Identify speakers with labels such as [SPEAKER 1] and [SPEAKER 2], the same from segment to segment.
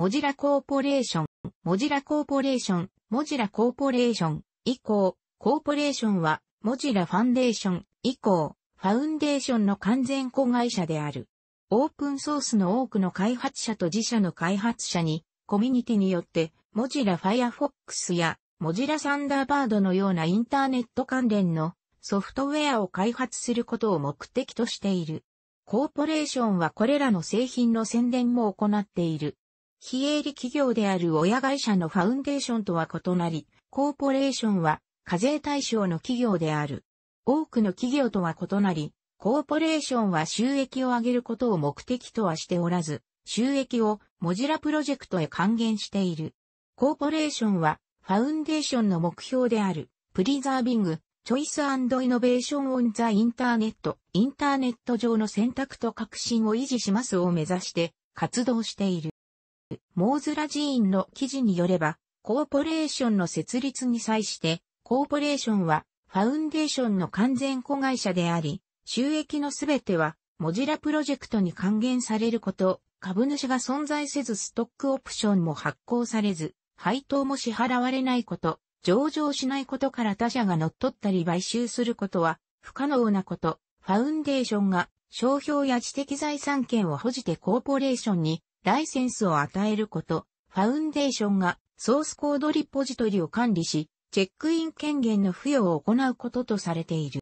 [SPEAKER 1] モジラコーポレーション、モジラコーポレーション、モジラコーポレーション以降、コーポレーションは、モジラファンデーション以降、ファウンデーションの完全子会社である。オープンソースの多くの開発者と自社の開発者に、コミュニティによって、モジラファイアフォックスや、モジラサンダーバードのようなインターネット関連のソフトウェアを開発することを目的としている。コーポレーションはこれらの製品の宣伝も行っている。非営利企業である親会社のファウンデーションとは異なり、コーポレーションは課税対象の企業である。多くの企業とは異なり、コーポレーションは収益を上げることを目的とはしておらず、収益をモジュラプロジェクトへ還元している。コーポレーションはファウンデーションの目標である、プリザービング、チョイスイノベーションオンザインターネット、インターネット上の選択と革新を維持しますを目指して活動している。モーズラ寺院の記事によれば、コーポレーションの設立に際して、コーポレーションはファウンデーションの完全子会社であり、収益のすべてはモジラプロジェクトに還元されること、株主が存在せずストックオプションも発行されず、配当も支払われないこと、上場しないことから他社が乗っ取ったり買収することは不可能なこと、ファウンデーションが商標や知的財産権を保持てコーポレーションにライセンスを与えること、ファウンデーションがソースコードリポジトリを管理し、チェックイン権限の付与を行うこととされている。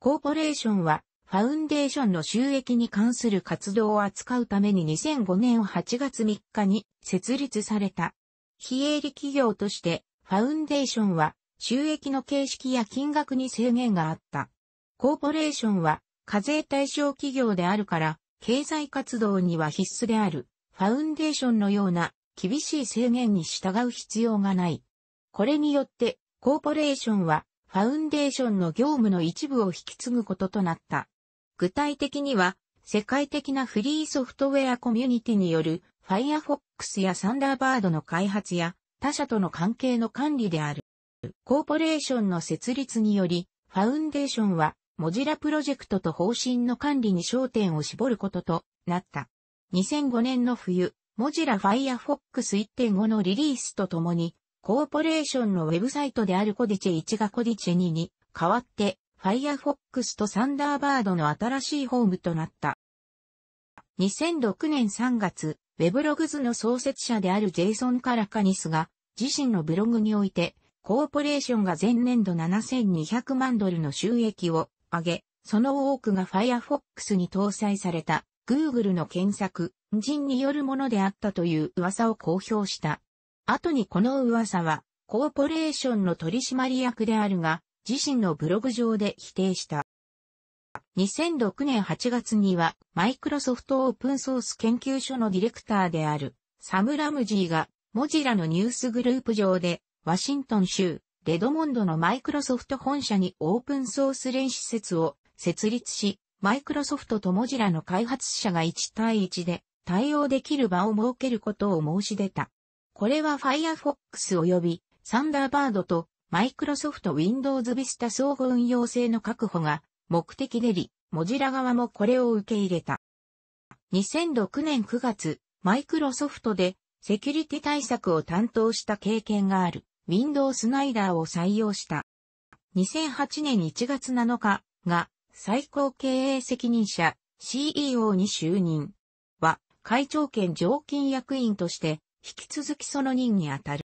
[SPEAKER 1] コーポレーションは、ファウンデーションの収益に関する活動を扱うために2005年8月3日に設立された。非営利企業として、ファウンデーションは収益の形式や金額に制限があった。コーポレーションは課税対象企業であるから、経済活動には必須である、ファウンデーションのような厳しい制限に従う必要がない。これによって、コーポレーションは、ファウンデーションの業務の一部を引き継ぐこととなった。具体的には、世界的なフリーソフトウェアコミュニティによる Firefox や Thunderbird の開発や他社との関係の管理である。コーポレーションの設立により、ファウンデーションはモジラプロジェクトと方針の管理に焦点を絞ることとなった。2005年の冬、モジラ Firefox 1.5のリリースとともに、コーポレーションのウェブサイトであるコディチェ1がコディチェ2に代わって、Firefox とサンダーバードの新しいホームとなった。2006年3月、ウェブログズの創設者であるジェイソン・カラカニスが、自身のブログにおいて、コーポレーションが前年度7200万ドルの収益を挙げ、その多くが Firefox に搭載された Google の検索、人によるものであったという噂を公表した。後にこの噂は、コーポレーションの取締役であるが、自身のブログ上で否定した。2006年8月には、マイクロソフトオープンソース研究所のディレクターである、サム・ラムジーが、モジラのニュースグループ上で、ワシントン州、レドモンドのマイクロソフト本社にオープンソース連施設を設立し、マイクロソフトとモジラの開発者が1対1で対応できる場を設けることを申し出た。これは Firefox 及び Thunderbird とマイクロソフト Windows Vista 総合運用性の確保が目的でり、モジラ側もこれを受け入れた。2006年9月、マイクロソフトでセキュリティ対策を担当した経験がある。ウィンドウスナイダーを採用した。2008年1月7日が最高経営責任者 CEO に就任は会長兼常勤役員として引き続きその任にあたる。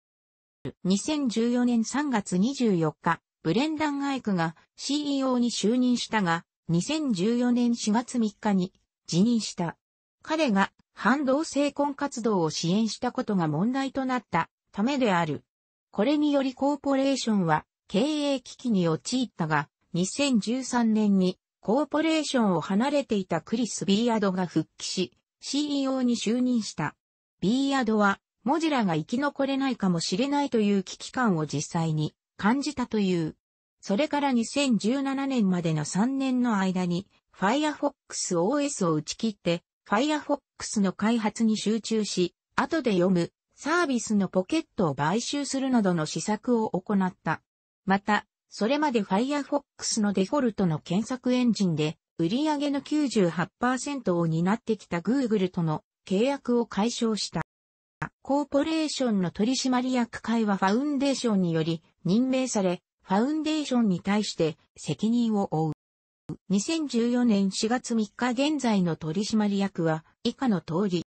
[SPEAKER 1] 2014年3月24日、ブレンダン・アイクが CEO に就任したが、2014年4月3日に辞任した。彼が反同性婚活動を支援したことが問題となったためである。これによりコーポレーションは経営危機に陥ったが、2013年にコーポレーションを離れていたクリス・ビーアドが復帰し、CEO に就任した。ビーアドは、モジラが生き残れないかもしれないという危機感を実際に感じたという。それから2017年までの3年の間に、Firefox OS を打ち切って、Firefox の開発に集中し、後で読むサービスのポケットを買収するなどの施策を行った。また、それまで Firefox のデフォルトの検索エンジンで、売上の98%を担ってきた Google との契約を解消した。コーポレーションの取締役会はファウンデーションにより任命され、ファウンデーションに対して責任を負う。2014年4月3日現在の取締役は以下の通り、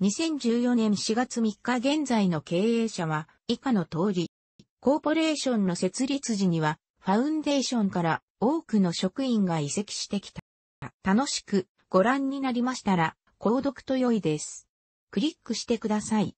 [SPEAKER 1] 2014年4月3日現在の経営者は以下の通り。コーポレーションの設立時には、ファウンデーションから多くの職員が移籍してきた。楽しくご覧になりましたら、購読と良いです。クリックしてください。